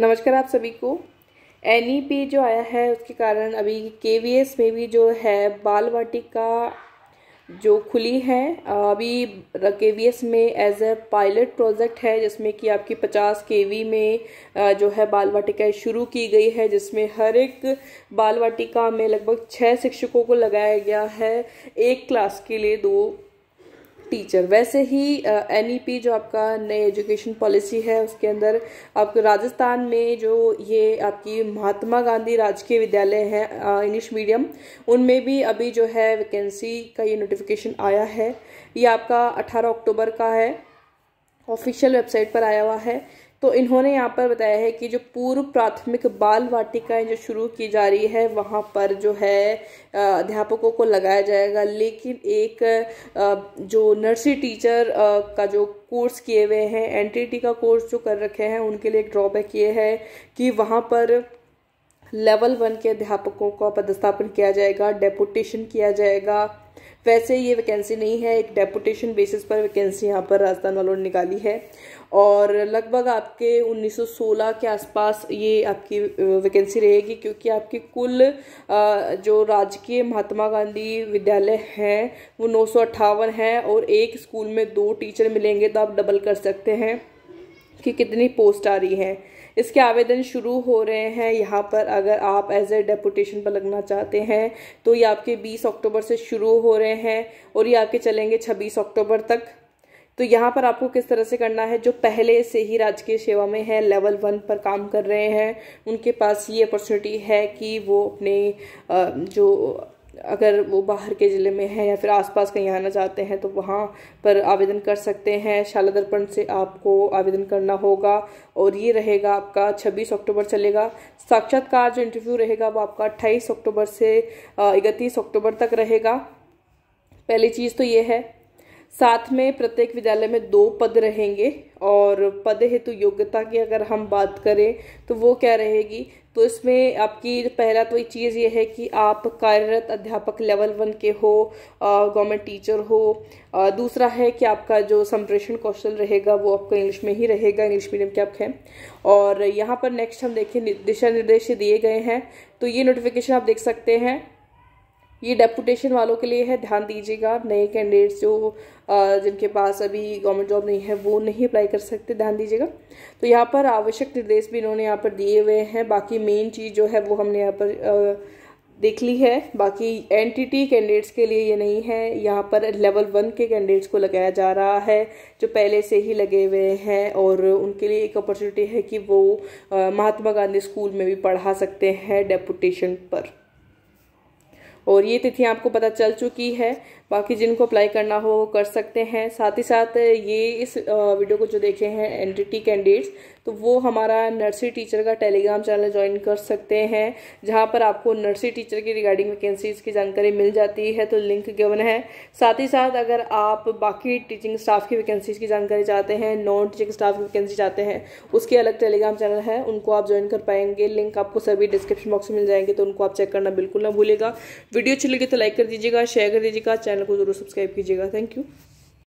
नमस्कार आप सभी को एन ई पी जो आया है उसके कारण अभी के वी एस में भी जो है बाल वाटिका जो खुली है अभी के वी एस में एज ए पायलट प्रोजेक्ट है जिसमें कि आपकी 50 के वी में जो है बाल वाटिकाएँ शुरू की गई है जिसमें हर एक बाल वाटिका में लगभग छः शिक्षकों को लगाया गया है एक क्लास के लिए दो टीचर वैसे ही एन e जो आपका नई एजुकेशन पॉलिसी है उसके अंदर आपको राजस्थान में जो ये आपकी महात्मा गांधी राजकीय विद्यालय हैं इंग्लिश मीडियम उनमें भी अभी जो है वैकेंसी का ये नोटिफिकेशन आया है ये आपका 18 अक्टूबर का है ऑफिशियल वेबसाइट पर आया हुआ है तो इन्होंने यहाँ पर बताया है कि जो पूर्व प्राथमिक बाल वाटिकाएँ जो शुरू की जा रही है वहाँ पर जो है अध्यापकों को लगाया जाएगा लेकिन एक जो नर्सरी टीचर का जो कोर्स किए हुए हैं एन का कोर्स जो कर रखे हैं उनके लिए एक ड्रॉबैक ये है कि वहाँ पर लेवल वन के अध्यापकों का पदस्थापन किया जाएगा डेपुटेशन किया जाएगा वैसे ये वैकेंसी नहीं है एक डेपुटेशन बेसिस पर वैकेंसी यहाँ पर राजस्थान वालों ने निकाली है और लगभग आपके 1916 के आसपास ये आपकी वैकेंसी रहेगी क्योंकि आपकी कुल जो राजकीय महात्मा गांधी विद्यालय हैं वो नौ सौ है और एक स्कूल में दो टीचर मिलेंगे तो आप डबल कर सकते हैं कि कितनी पोस्ट आ रही है इसके आवेदन शुरू हो रहे हैं यहाँ पर अगर आप एज ए डेपुटेशन पर लगना चाहते हैं तो ये आपके 20 अक्टूबर से शुरू हो रहे हैं और ये आपके चलेंगे 26 अक्टूबर तक तो यहाँ पर आपको किस तरह से करना है जो पहले से ही राजकीय सेवा में है लेवल वन पर काम कर रहे हैं उनके पास ये अपॉर्चुनिटी है कि वो अपने जो अगर वो बाहर के ज़िले में है या फिर आसपास कहीं आना चाहते हैं तो वहाँ पर आवेदन कर सकते हैं शाला दर्पण से आपको आवेदन करना होगा और ये रहेगा आपका 26 अक्टूबर चलेगा साक्षात्कार जो इंटरव्यू रहेगा वो आपका 28 अक्टूबर से इकतीस अक्टूबर तक रहेगा पहली चीज़ तो ये है साथ में प्रत्येक विद्यालय में दो पद रहेंगे और और पद हेतु योग्यता की अगर हम बात करें तो वो क्या रहेगी तो इसमें आपकी पहला तो एक चीज़ ये है कि आप कार्यरत अध्यापक लेवल वन के हो गवर्नमेंट टीचर हो आ, दूसरा है कि आपका जो संप्रेषण कौशल रहेगा वो आपका इंग्लिश में ही रहेगा इंग्लिश मीडियम के आप हैं और यहाँ पर नेक्स्ट हम देखें दिशा निर्देश दिए गए हैं तो ये नोटिफिकेशन आप देख सकते हैं ये डेपुटेशन वालों के लिए है ध्यान दीजिएगा नए कैंडिडेट्स जो जिनके पास अभी गवर्नमेंट जॉब नहीं है वो नहीं अप्लाई कर सकते ध्यान दीजिएगा तो यहाँ पर आवश्यक निर्देश भी इन्होंने यहाँ पर दिए हुए हैं बाकी मेन चीज़ जो है वो हमने यहाँ पर देख ली है बाकी एंटिटी कैंडिडेट्स के लिए ये नहीं है यहाँ पर लेवल वन के कैंडिडेट्स को लगाया जा रहा है जो पहले से ही लगे हुए हैं और उनके लिए एक अपॉर्चुनिटी है कि वो महात्मा गांधी स्कूल में भी पढ़ा सकते हैं डेपुटेशन पर और ये तिथि आपको पता चल चुकी है बाकी जिनको अप्लाई करना हो वो कर सकते हैं साथ ही साथ ये इस वीडियो को जो देखे हैं एनटीटी कैंडिडेट्स तो वो हमारा नर्सरी टीचर का टेलीग्राम चैनल ज्वाइन कर सकते हैं जहाँ पर आपको नर्सरी टीचर की रिगार्डिंग वैकेंसीज़ की जानकारी मिल जाती है तो लिंक गिवन है साथ ही साथ अगर आप बाकी टीचिंग स्टाफ की वैकेंसीज़ की जानकारी चाहते हैं नॉन टीचिंग स्टाफ की वैकेंसी चाहते हैं उसके अलग टेलीग्राम चैनल है उनको आप ज्वाइन कर पाएंगे लिंक आपको सभी डिस्क्रिप्शन बॉक्स में मिल जाएंगे तो उनको आप चेक करना बिल्कुल ना भूलेगा वीडियो अच्छी लगी तो लाइक कर दीजिएगा शेयर कर दीजिएगा चैनल को जरूर सब्सक्राइब कीजिएगा थैंक यू